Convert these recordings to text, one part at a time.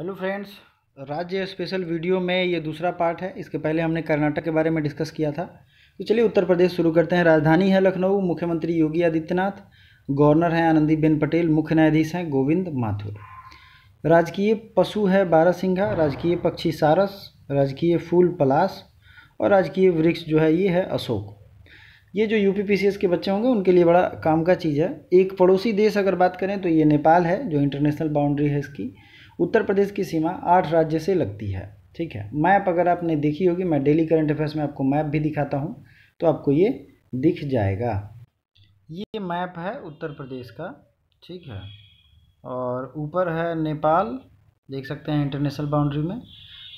hello friends राज्य special video में ये दूसरा पार्ट है इसके पहले हमने कर्नाटक के बारे में डिस्कस किया था तो चलिए उत्तर प्रदेश शुरू करते हैं राजधानी है लखनऊ मुख्यमंत्री योगी आदित्यनाथ गवर्नर हैं आनंदीबेन पटेल मुख्य न्यायाधीश हैं गोविंद माथुर राजकीय पशु है सिंघा राजकीय पक्षी सारस राजकीय फूल पलास और राजकीय वृक्ष जो है ये है अशोक ये जो यू के बच्चे होंगे उनके लिए बड़ा काम का चीज़ है एक पड़ोसी देश अगर बात करें तो ये नेपाल है जो इंटरनेशनल बाउंड्री है इसकी उत्तर प्रदेश की सीमा आठ राज्य से लगती है ठीक है मैप अगर आपने देखी होगी मैं डेली करंट अफेयर्स में आपको मैप भी दिखाता हूँ तो आपको ये दिख जाएगा ये मैप है उत्तर प्रदेश का ठीक है और ऊपर है नेपाल देख सकते हैं इंटरनेशनल बाउंड्री में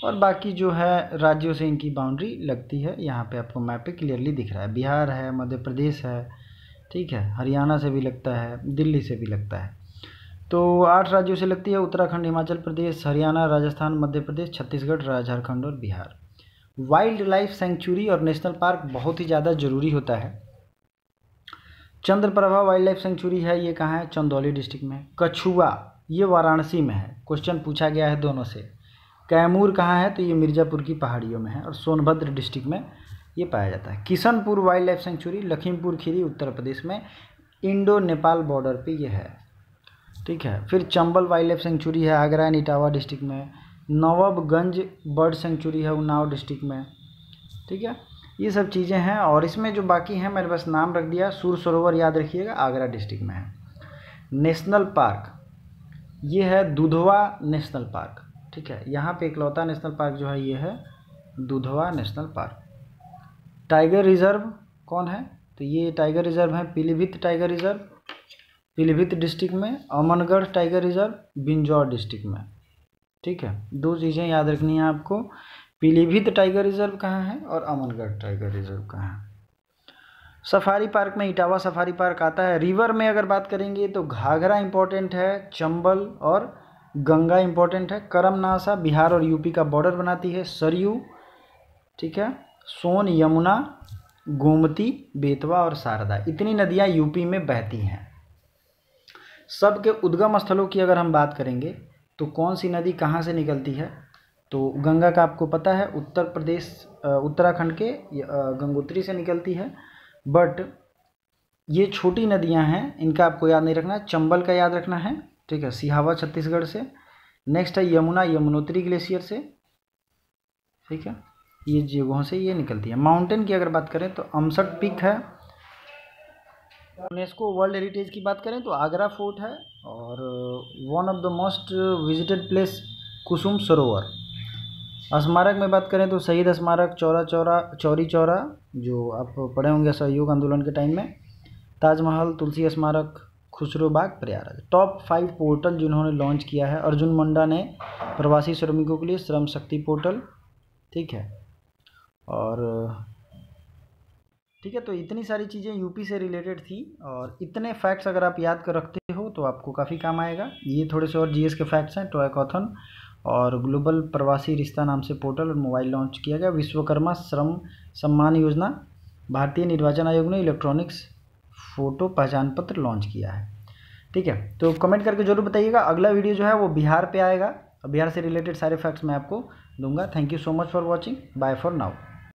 और बाकी जो है राज्यों से इनकी बाउंड्री लगती है यहाँ पे आपको मैप पे क्लियरली दिख रहा है बिहार है मध्य प्रदेश है ठीक है हरियाणा से भी लगता है दिल्ली से भी लगता है तो आठ राज्यों से लगती है उत्तराखंड हिमाचल प्रदेश हरियाणा राजस्थान मध्य प्रदेश छत्तीसगढ़ झारखंड और बिहार वाइल्ड लाइफ सेंचुरी और नेशनल पार्क बहुत ही ज़्यादा ज़रूरी होता है चंद्रप्रभा वाइल्ड लाइफ सेंचुरी है ये कहाँ है चंदौली डिस्ट्रिक्ट में कछुआ ये वाराणसी में है क्वेश्चन पूछा गया है दोनों से कैमूर कहाँ है तो ये मिर्ज़ापुर की पहाड़ियों में है और सोनभद्र डिस्ट्रिक्ट में ये पाया जाता है Kishanpur wild life sanctuary Lakhimpur Kheri Uttar Pradesh में इंडो नेपाल बॉर्डर पे ये है ठीक है फिर चंबल वाइल्ड लाइफ सेंचुरी है आगरा एंड इटावा डिस्ट्रिक्ट में नवाबगंज बर्ड सेंचुरी है उन्नाव डिस्ट्रिक्ट में ठीक है ये सब चीज़ें हैं और इसमें जो बाकी हैं मैंने बस नाम रख दिया सूर सरोवर याद रखिएगा आगरा डिस्ट्रिक्ट में है नेशनल पार्क ये है दुधवा नेशनल पार्क ठीक है यहाँ पे इकलौता नेशनल पार्क जो है ये है Dudhwa national park tiger reserve कौन है तो ये टाइगर रिजर्व है Pilibhit tiger reserve Pilibhit district में Amangarh tiger reserve Bijnor district में ठीक है दो चीज़ें याद रखनी है आपको पीलीभीत टाइगर रिजर्व कहाँ है और अमनगढ़ टाइगर रिजर्व कहाँ है सफारी पार्क में इटावा सफारी पार्क आता है रिवर में अगर बात करेंगे तो घाघरा इंपॉर्टेंट है चंबल और गंगा इंपॉर्टेंट है करमनासा बिहार और यूपी का बॉर्डर बनाती है सरयू ठीक है सोन यमुना गोमती बेतवा और शारदा इतनी नदियाँ यूपी में बहती हैं सब के उद्गम स्थलों की अगर हम बात करेंगे तो कौन सी नदी कहाँ से निकलती है तो गंगा का आपको पता है उत्तर प्रदेश उत्तराखंड के गंगोत्री से निकलती है बट ये छोटी नदियाँ हैं इनका आपको याद नहीं रखना चंबल का याद रखना है ठीक है सिहावा छत्तीसगढ़ से नेक्स्ट है यमुना यमुनोत्री ग्लेशियर से ठीक है ये जगहों से ये निकलती है माउंटेन की अगर बात करें तो अमसट पिक है यूनेस्को वर्ल्ड हेरिटेज की बात करें तो आगरा फोर्ट है और one of the most visited place Kusum Sarovar स्मारक में बात करें तो शहीद स्मारक चौरा चौरा चौरी चौरा जो आप पढ़े होंगे सहयोग आंदोलन के टाइम में ताजमहल तुलसी स्मारक Khusro Bagh Prayagraj top five portal जिन्होंने लॉन्च किया है अर्जुन मुंडा ने प्रवासी श्रमिकों के लिए श्रम शक्ति पोर्टल ठीक है और ठीक है तो इतनी सारी चीज़ें यूपी से रिलेटेड थी और इतने फैक्ट्स अगर आप याद कर रखते हो तो आपको काफ़ी काम आएगा ये थोड़े से और जीएस के फैक्ट्स हैं टॉयकॉथन और ग्लोबल प्रवासी रिश्ता नाम से पोर्टल और मोबाइल लॉन्च किया गया विश्वकर्मा श्रम सम्मान योजना भारतीय निर्वाचन आयोग ने इलेक्ट्रॉनिक्स फ़ोटो पहचान पत्र लॉन्च किया है ठीक है तो कमेंट करके जरूर बताइएगा अगला वीडियो जो है वो बिहार पर आएगा बिहार से रिलेटेड सारे फैक्ट्स मैं आपको दूंगा thank you so much for watching bye for now